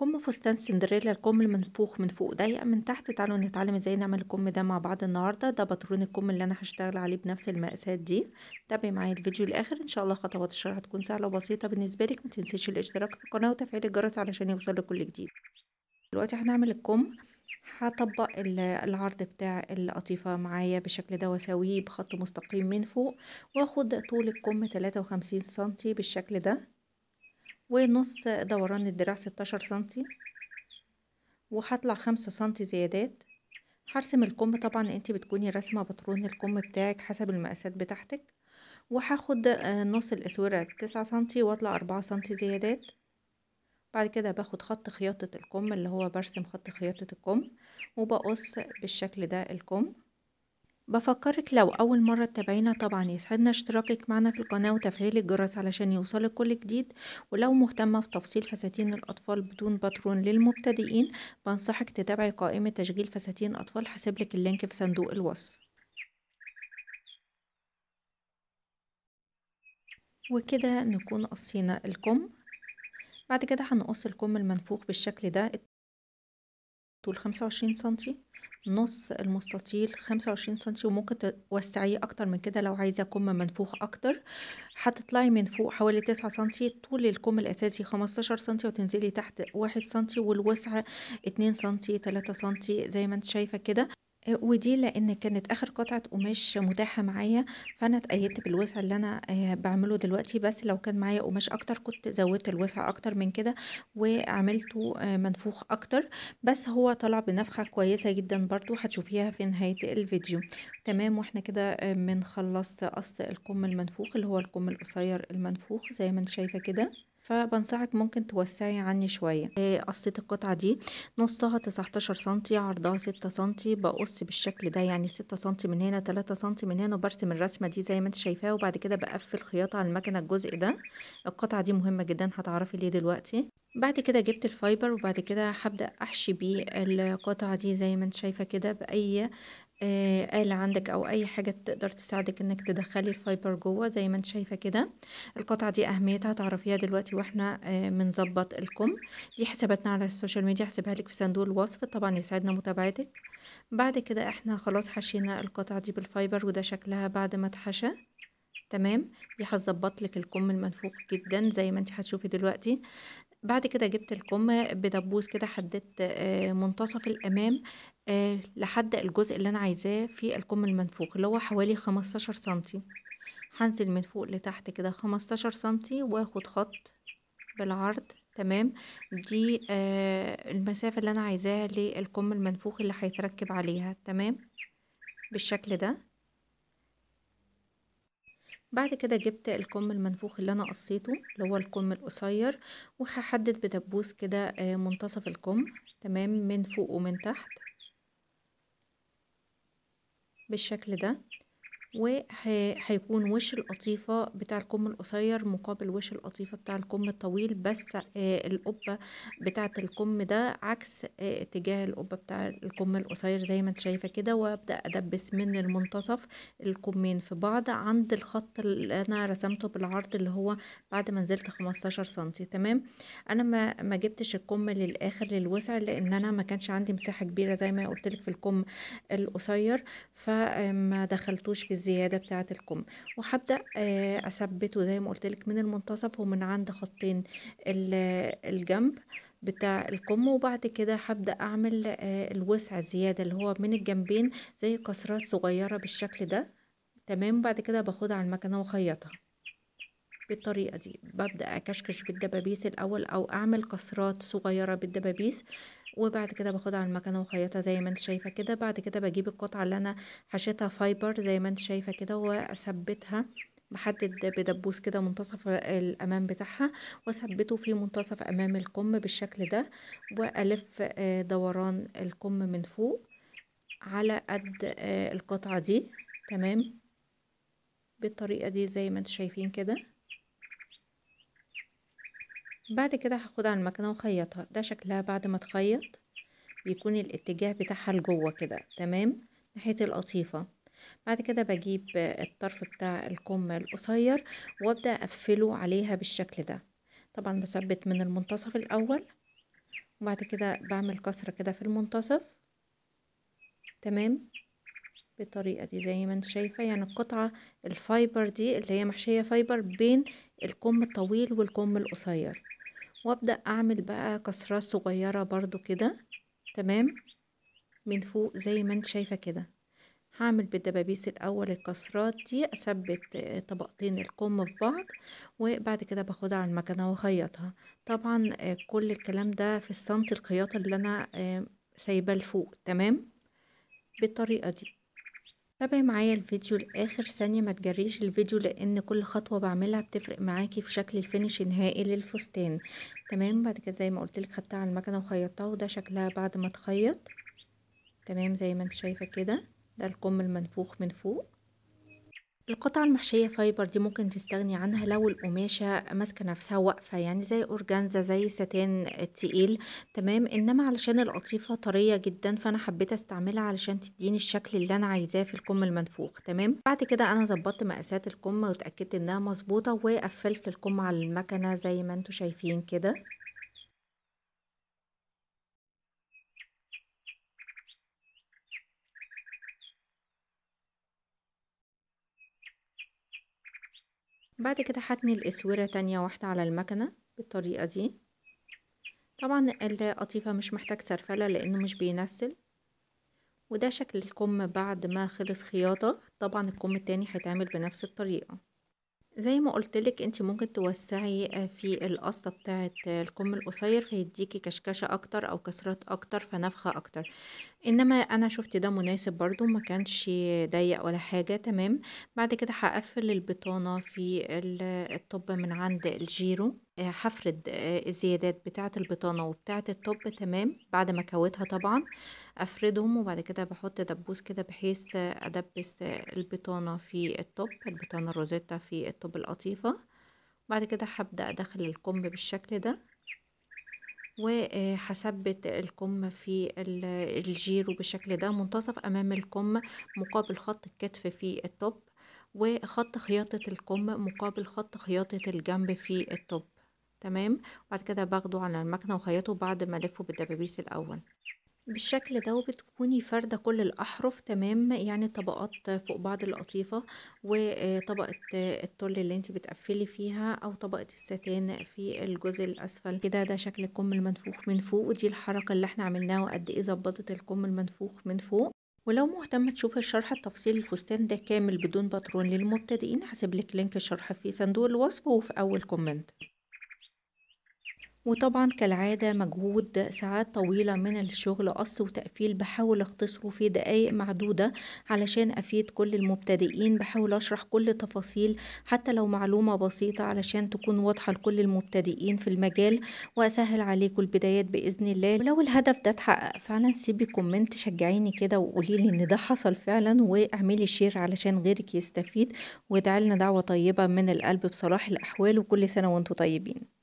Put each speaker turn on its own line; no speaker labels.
كم فستان سندريلا الكم المنفوخ من فوق ضيق من تحت تعالوا نتعلم ازاي نعمل الكم ده مع بعض النهارده ده باترون الكم اللي انا هشتغل عليه بنفس المقاسات دي تابعي معايا الفيديو الاخر ان شاء الله خطوات الشرح هتكون سهله وبسيطه بالنسبه لك ما تنسيش الاشتراك في القناه وتفعيل الجرس علشان يوصلك كل جديد دلوقتي هنعمل الكم هطبق العرض بتاع القطيفة معايا بالشكل ده واساويه بخط مستقيم من فوق واخد طول الكم 53 سنتي بالشكل ده ونص دوران الدراع 16 سنتي وهطلع خمسة سنتي زيادات هرسم الكم طبعا انتي بتكوني رسمة بطرون الكم بتاعك حسب المقاسات بتاعتك وهاخد آه، نص الاسورة تسعة سنتي واطلع اربعة سنتي زيادات بعد كده باخد خط خياطة الكم اللي هو برسم خط خياطة الكم وبقص بالشكل ده الكم بفكرك لو أول مرة تتابعينا طبعا يسعدنا اشتراكك معنا في القناة وتفعيل الجرس علشان يوصلك كل جديد ولو مهتمة بتفصيل فساتين الأطفال بدون باترون للمبتدئين بنصحك تتابعي قائمة تشغيل فساتين أطفال حسبلك اللينك في صندوق الوصف وكده نكون قصينا الكم بعد كده هنقص الكم المنفوخ بالشكل ده طول 25 سنتي نص المستطيل 25 سنتي وممكن توسعيه اكتر من كده لو عايزه كم منفوخ اكتر هتطلعي من فوق حوالي 9 سنتي طول الكم الاساسي 15 سنتي وتنزلي تحت 1 سنتي والوسع 2 سنتي 3 سنتي زي ما انت شايفه كده ودي لان كانت اخر قطعه قماش متاحه معايا فانا اتقيدت بالوسع اللي انا آه، بعمله دلوقتي بس لو كان معايا قماش اكتر كنت زودت الوسع اكتر من كده وعملته آه، منفوخ اكتر بس هو طلع بنفخه كويسه جدا برضو هتشوفيها في نهايه الفيديو تمام واحنا كده من آه، خلصت قص القم المنفوخ اللي هو القم القصير المنفوخ زي ما انت شايفه كده فبنصحك ممكن توسعي عني شوية إيه، قصيت القطعة دي نصها 19 سنتي عرضها 6 سنتي بقص بالشكل ده يعني 6 سنتي من هنا 3 سنتي من هنا وبرسم الرسمة دي زي ما انت شايفاها وبعد كده بقفل خياطة على المكنة الجزء ده القطعة دي مهمة جدا هتعرفي ليه دلوقتي بعد كده جبت الفايبر وبعد كده هبدأ أحشي بيه القطعة دي زي ما انت شايفة كده بأي آه، آلة عندك أو أي حاجة تقدر تساعدك إنك تدخلي الفايبر جوه زي ما انت شايفة كده القطعة دي أهميتها تعرفيها دلوقتي واحنا بنظبط آه، الكم دي حساباتنا على السوشيال ميديا هسيبها لك في صندوق الوصف طبعا يسعدنا متابعتك بعد كده احنا خلاص حشينا القطعة دي بالفايبر وده شكلها بعد ما اتحشى تمام دي هتظبط لك الكم المنفوخ جدا زي ما انت هتشوفي دلوقتي بعد كده جبت الكم بدبوس كده حددت آه، منتصف الامام آه، لحد الجزء اللي انا عايزاه في الكم المنفوخ اللي هو حوالي 15 سنتي هنزل من فوق لتحت كده 15 سنتي واخد خط بالعرض تمام دي آه، المسافة اللي انا عايزاها للكم المنفوخ اللي هيتركب عليها تمام بالشكل ده بعد كده جبت الكم المنفوخ اللي انا قصيته اللي هو الكم القصير وهحدد بدبوس كده آه، منتصف الكم تمام من فوق ومن تحت بالشكل ده وهيكون وش القطيفة بتاع الكم القصير مقابل وش القطيفة بتاع الكم الطويل بس آه، القبة بتاعة الكم ده عكس آه، اتجاه القبة بتاع الكم القصير زي ما انت شايفة كده وابدأ ادبس من المنتصف الكمين في بعض عند الخط اللي انا رسمته بالعرض اللي هو بعد ما نزلت 15 سنتي تمام انا ما, ما جبتش الكم للاخر للوسع لان انا ما كانش عندي مساحة كبيرة زي ما قلت لك في الكم القصير فما دخلتوش في الزيادة بتاعة الكم وهبدأ آه، أثبته زي ما لك من المنتصف ومن عند خطين الجنب بتاع الكم وبعد كده هبدا اعمل آه، الوسع الزياده اللي هو من الجنبين زي كسرات صغيره بالشكل ده تمام بعد كده باخدها على المكنه واخيطها بالطريقة دي ببدأ أكشكش بالدبابيس الأول أو أعمل كسرات صغيرة بالدبابيس وبعد كده باخدها على المكنة وخيطها زي ما انت شايفة كده بعد كده بجيب القطعة اللي أنا حشيتها فايبر زي ما انت شايفة كده وأثبتها بحدد بدبوس كده منتصف الامام بتاعها واثبته في منتصف امام الكم بالشكل ده والف آه، دوران الكم من فوق على قد آه، القطعه دي تمام بالطريقه دي زي ما انتم شايفين كده بعد كده هاخدها على المكنة واخيطها ده شكلها بعد ما تخيط بيكون الاتجاه بتاعها لجوه كده تمام ناحية القطيفة بعد كده بجيب الطرف بتاع الكم القصير وابدأ اقفله عليها بالشكل ده طبعا بثبت من المنتصف الاول وبعد كده بعمل كسرة كده في المنتصف تمام بالطريقة دي زي ما انت شايفة يعني القطعة الفايبر دي اللي هي محشية فايبر بين الكم الطويل والكم القصير وابدأ اعمل بقى كسرات صغيرة برضو كده تمام من فوق زي ما انت شايفة كده هعمل بالدبابيس الاول الكسرات دي اثبت طبقتين الكم في بعض وبعد كده باخدها على المكنه واخيطها طبعا آه، كل الكلام ده في السنت الخياطه اللي انا آه، سايباه لفوق تمام بالطريقه دي تابعي معايا الفيديو لآخر ثانية ما تجريش الفيديو لأن كل خطوة بعملها بتفرق معاكي في شكل الفينش النهائي للفستان تمام بعد كده زي ما قلتلك خدتها على المكنة وخيطتها وده شكلها بعد ما تخيط تمام زي ما انت شايفة كده ده الكم المنفوخ من فوق القطعة المحشية فايبر دي ممكن تستغني عنها لو القماشة ماسكة نفسها واقفة يعني زي أورجانزا زي ستان تقيل تمام إنما علشان القطيفة طرية جدا فأنا حبيت استعملها علشان تديني الشكل اللي أنا عايزاه في الكم المنفوخ تمام بعد كده أنا ظبطت مقاسات الكم واتأكدت إنها مظبوطة وقفلت الكم على المكنة زي ما انتوا شايفين كده بعد كده هتني الاسورة تانية واحدة على المكنة بالطريقة دي طبعا القطيفة مش محتاج سرفلة لانه مش بينسل وده شكل الكم بعد ما خلص خياطة طبعا الكم التاني هيتعمل بنفس الطريقة زي ما قلتلك انت ممكن توسعي في القصة بتاعة الكم القصير فيديكي كشكشة اكتر او كسرات اكتر فنفخة اكتر انما انا شفت ده مناسب برضو ما كانش ضيق ولا حاجة تمام بعد كده هقفل البطانة في الطب من عند الجيرو آه، هفرد آه، الزيادات بتاعة البطانة وبتاعة الطب تمام بعد ما كويتها طبعا افردهم وبعد كده بحط دبوس كده بحيث ادبس البطانة في الطب البطانة الروزيتا في الطب القطيفة بعد كده هبدأ ادخل الكم بالشكل ده وهثبت الكم في الجيرو بالشكل ده منتصف امام الكم مقابل خط الكتف في التوب وخط خياطة الكم مقابل خط خياطة الجنب في التوب تمام بعد كده باخده على المكنة وخيطه بعد ما الفه بالدبابيس الاول بالشكل ده وبتكوني فاردة كل الأحرف تمام يعني طبقات فوق بعض القطيفة وطبقة التل اللي انت بتقفلي فيها أو طبقة الستان في الجزء الأسفل كده ده شكل الكم المنفوخ من فوق ودي الحركة اللي احنا عملناها وقد ايه ظبطت الكم المنفوخ من فوق ولو مهتمة تشوف الشرح التفصيل الفستان ده كامل بدون باترون للمبتدئين هسيبلك لينك الشرح في صندوق الوصف وفي أول كومنت وطبعا كالعادة مجهود ساعات طويلة من الشغل قص وتقفيل بحاول اختصره في دقايق معدودة علشان أفيد كل المبتدئين بحاول أشرح كل تفاصيل حتى لو معلومة بسيطة علشان تكون واضحة لكل المبتدئين في المجال وأسهل عليكم البدايات بإذن الله ولو الهدف ده اتحقق فعلا سيبي كومنت شجعيني كده وقوليلي إن ده حصل فعلا واعملي شير علشان غيرك يستفيد وادعي لنا دعوة طيبة من القلب بصلاح الأحوال وكل سنة وانتم طيبين